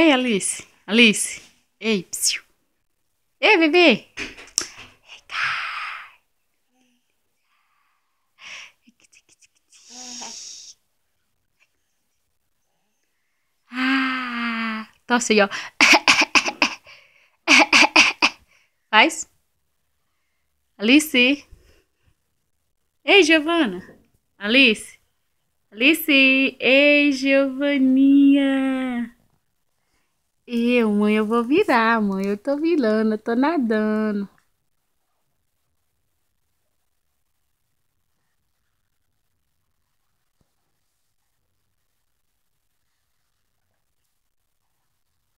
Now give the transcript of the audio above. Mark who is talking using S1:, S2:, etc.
S1: Ei, Alice. Alice. Ei, psiu. Ei, bebê.
S2: Ah, tosse aí, ó.
S3: Faz. Alice. Ei, Giovana. Alice. Alice.
S4: Ei, Giovaninha. Eu, mãe, eu vou virar, mãe. Eu tô virando, eu tô nadando.